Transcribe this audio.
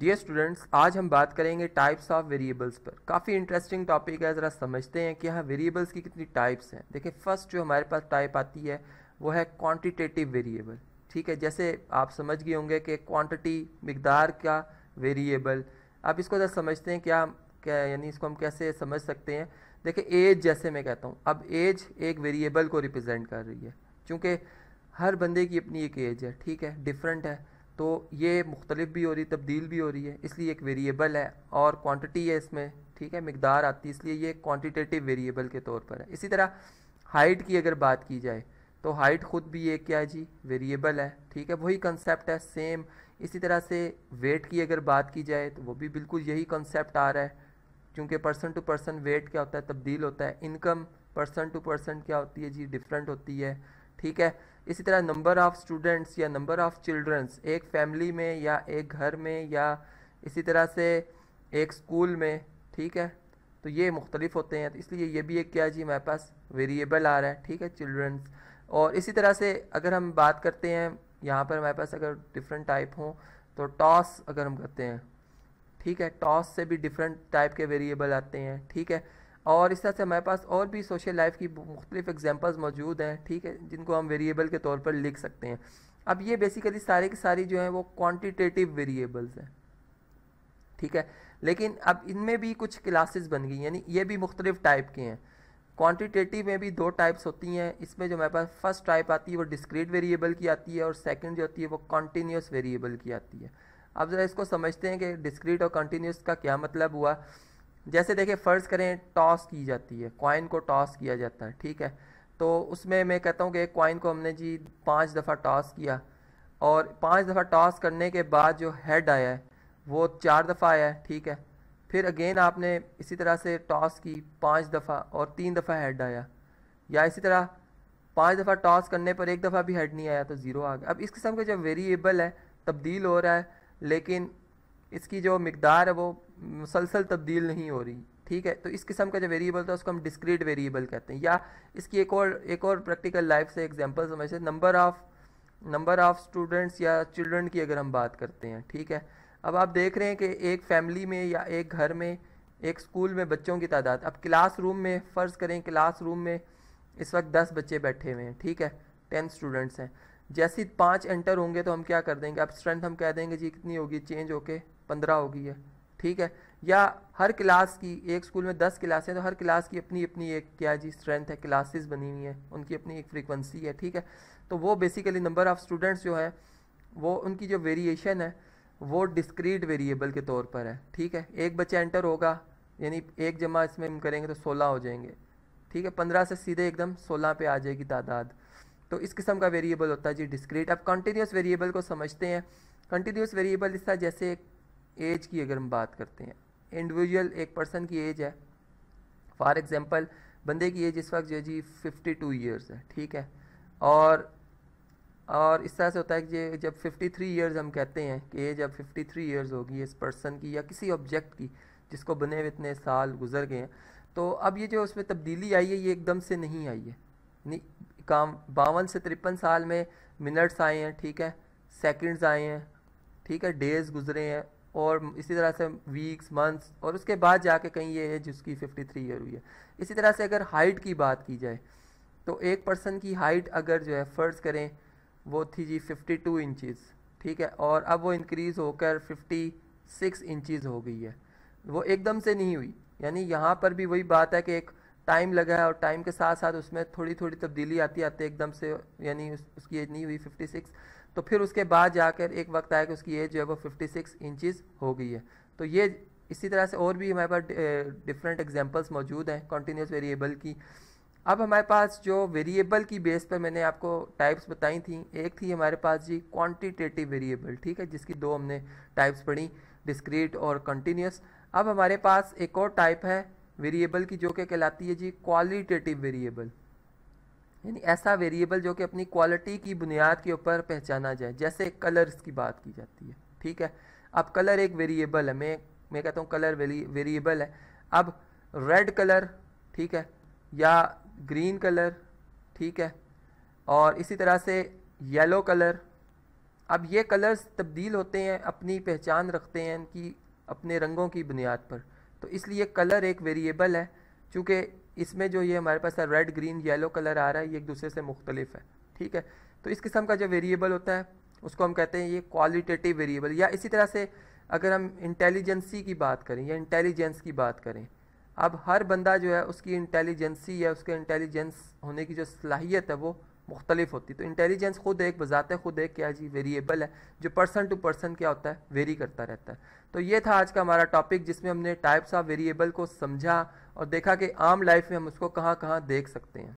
dear students आज हम बात करेंगे टाइप्स ऑफ वेरिएबल्स पर काफ़ी इंटरेस्टिंग टॉपिक है ज़रा समझते हैं कि यहाँ वेरिएबल्स की कितनी टाइप्स हैं देखिए फर्स्ट जो हमारे पास टाइप आती है वो है क्वांटिटेटिव वेरिएबल ठीक है जैसे आप समझ गए होंगे कि क्वांटिटी मकदार का वेरिएबल आप इसको ज़रा समझते हैं क्या क्या यानी इसको हम कैसे समझ सकते हैं देखिए एज जैसे मैं कहता हूँ अब एज एक वेरिएबल को रिप्रजेंट कर रही है चूँकि हर बंदे की अपनी एक एज है ठीक है डिफरेंट है तो ये मुख्तलिफ भी हो रही तब्दील भी हो रही है इसलिए एक वेरिएबल है और क्वान्टिटी है इसमें ठीक है मकदार आती है इसलिए ये क्वान्टिटेटिव वेरिएबल के तौर पर है इसी तरह हाइट की अगर बात की जाए तो हाइट खुद भी एक क्या है जी वेरिएबल है ठीक है वही कंसेप्ट है सेम इसी तरह से वेट की अगर बात की जाए तो वो भी बिल्कुल यही कंसेप्ट आ रहा है क्योंकि पर्सन टू पर्सन वेट क्या होता है तब्दील होता है इनकम पर्सन टू पर्सन क्या होती है जी डिफरेंट होती है ठीक है इसी तरह नंबर ऑफ़ स्टूडेंट्स या नंबर ऑफ़ चिल्ड्रंस एक फैमिली में या एक घर में या इसी तरह से एक स्कूल में ठीक है तो ये मुख्तलिफ होते हैं तो इसलिए ये भी एक क्या जी हमारे पास वेरिएबल आ रहा है ठीक है चिल्ड्रंस और इसी तरह से अगर हम बात करते हैं यहाँ पर हमारे पास अगर डिफरेंट टाइप हों तो टॉस अगर हम करते हैं ठीक है टॉस से भी डिफरेंट टाइप के वेरिएबल आते हैं ठीक है और इस तरह से हमारे पास और भी सोशल लाइफ की मुख्तलिफ एग्जाम्पल्स मौजूद हैं ठीक है जिनको हम वेरिएबल के तौर पर लिख सकते हैं अब ये बेसिकली सारे के सारी जो हैं वो क्वान्टिटेटिव वेरिएबल्स हैं ठीक है लेकिन अब इनमें भी कुछ क्लासेस बन गई यानी ये भी मुख्तलिफ टाइप के हैं क्वांटिटेटिव में भी दो टाइप्स होती हैं इसमें जो हमारे पास फर्स्ट टाइप आती है वो डिस्क्रीट वेरिएबल की आती है और सेकेंड जो होती है वो कॉन्टीन्यूस वेरिएबल की आती है अब ज़रा इसको समझते हैं कि डिस्क्रीट और कॉन्टीन्यूस का क्या मतलब हुआ जैसे देखिए फ़र्ज़ करें टॉस की जाती है कॉइन को टॉस किया जाता है ठीक है तो उसमें मैं कहता हूँ कि कॉइन को हमने जी पाँच दफ़ा टॉस किया और पाँच दफ़ा टॉस करने के बाद जो हेड आया है वो चार दफ़ा आया है ठीक है फिर अगेन आपने इसी तरह से टॉस की पाँच दफ़ा और तीन दफ़ा हेड आया या इसी तरह पाँच दफ़ा टॉस करने पर एक दफ़ा भी हेड नहीं आया तो ज़ीरो आ गया अब इस किस्म के जो वेरिएबल है तब्दील हो रहा है लेकिन इसकी जो मकदार है वो मुसलसल तब्दील नहीं हो रही ठीक है तो इस किस्म का जो वेरिएबल था उसको हम डिस्क्रीट वेरिएबल कहते हैं या इसकी एक और एक और प्रैक्टिकल लाइफ से एग्जांपल समझते हैं number of number of students या चिल्ड्रन की अगर हम बात करते हैं ठीक है अब आप देख रहे हैं कि एक फैमिली में या एक घर में एक स्कूल में बच्चों की तादाद अब रूम में फ़र्ज़ करें रूम में इस वक्त दस बच्चे बैठे हुए हैं ठीक है टेन स्टूडेंट्स हैं जैसे पाँच एंटर होंगे तो हम क्या कर देंगे अब स्ट्रेंथ हम कह देंगे जी कितनी होगी चेंज होके पंद्रह होगी है ठीक है या हर क्लास की एक स्कूल में दस क्लास है तो हर क्लास की अपनी अपनी एक क्या जी स्ट्रेंथ है क्लासेस बनी हुई है उनकी अपनी एक फ्रीक्वेंसी है ठीक है तो वो बेसिकली नंबर ऑफ़ स्टूडेंट्स जो है वो उनकी जो वेरिएशन है वो डिस्क्रीट वेरिएबल के तौर पर है ठीक है एक बच्चा एंटर होगा यानी एक जमा इसमें हम करेंगे तो सोलह हो जाएंगे ठीक है पंद्रह से सीधे एकदम सोलह पे आ जाएगी तादाद तो इस किस्म का वेरिएबल होता है जी डिस्क्रीट अब कंटिन्यूस वेरिएबल को समझते हैं कंटिन्यूस वेरिएबल इसका जैसे एक एज की अगर हम बात करते हैं इंडिविजुअल एक पर्सन की एज है फॉर एग्ज़ाम्पल बंदे की एज इस वक्त जो है जी फिफ्टी टू ईयर्स है ठीक है और और इस तरह से होता है कि जब 53 थ्री ईयर्स हम कहते हैं कि एज अब 53 थ्री ईयर्स होगी इस पर्सन की या किसी ऑब्जेक्ट की जिसको बने हुए इतने साल गुजर गए हैं तो अब ये जो उसमें तब्दीली आई है ये एकदम से नहीं आई है काम बावन से तिरपन साल में मिनट्स आए हैं ठीक है सेकंड्स आए हैं ठीक है डेज़ गुजरे हैं और इसी तरह से वीक्स मंथ्स और उसके बाद जाके कहीं ये एज उसकी 53 ईयर हुई है इसी तरह से अगर हाइट की बात की जाए तो एक पर्सन की हाइट अगर जो है फ़र्ज़ करें वो थी जी 52 इंचज़ ठीक है और अब वो इंक्रीज़ होकर 56 इंचज़ हो गई है वो एकदम से नहीं हुई यानी यहाँ पर भी वही बात है कि एक टाइम लगा है और टाइम के साथ साथ उसमें थोड़ी थोड़ी तब्दीली आती आती एकदम से यानी उस, उसकी एज नहीं हुई सिक्स तो फिर उसके बाद जाकर एक वक्त आया कि उसकी एज जो है वो 56 सिक्स इंचज़ हो गई है तो ये इसी तरह से और भी हमारे पास डिफरेंट एग्जांपल्स मौजूद हैं कॉन्टीन्यूस वेरिएबल की अब हमारे पास जो वेरिएबल की बेस पर मैंने आपको टाइप्स बताई थी एक थी हमारे पास जी क्वान्टिटेटिव वेरिएबल ठीक है जिसकी दो हमने टाइप्स पढ़ी डिस्क्रीट और कंटिन्यूस अब हमारे पास एक और टाइप है वेरिएबल की जो कि कहलाती है जी क्वालिटेटिव वेरिएबल यानी ऐसा वेरिएबल जो कि अपनी क्वालिटी की बुनियाद के ऊपर पहचाना जाए जैसे कलर्स की बात की जाती है ठीक है अब कलर एक वेरिएबल है मैं मैं कहता हूँ कलर वेरिएबल है अब रेड कलर ठीक है या ग्रीन कलर ठीक है और इसी तरह से येलो कलर अब ये कलर्स तब्दील होते हैं अपनी पहचान रखते हैं इनकी अपने रंगों की बुनियाद पर तो इसलिए कलर एक वेरिएबल है चूँकि इसमें जो ये हमारे पास रेड ग्रीन येलो कलर आ रहा है ये एक दूसरे से मुख्तलिफ है ठीक है तो इस किस्म का जो वेरिएबल होता है उसको हम कहते हैं ये क्वालिटेटिव वेरिएबल या इसी तरह से अगर हम इंटेलिजेंसी की बात करें या इंटेलिजेंस की बात करें अब हर बंदा जो है उसकी इंटेलिजेंसी या उसके इंटेलिजेंस होने की जो सलाहियत है वो मुख्तलिफ होती तो इंटेलिजेंस ख़ुद एक बजाते ख़ुद एक क्या जी वेरिएबल है जो पर्सन टू पर्सन क्या होता है वेरी करता रहता है तो ये था आज का हमारा टॉपिक जिसमें हमने टाइप्स ऑफ वेरिएबल को समझा और देखा कि आम लाइफ में हम उसको कहाँ कहाँ देख सकते हैं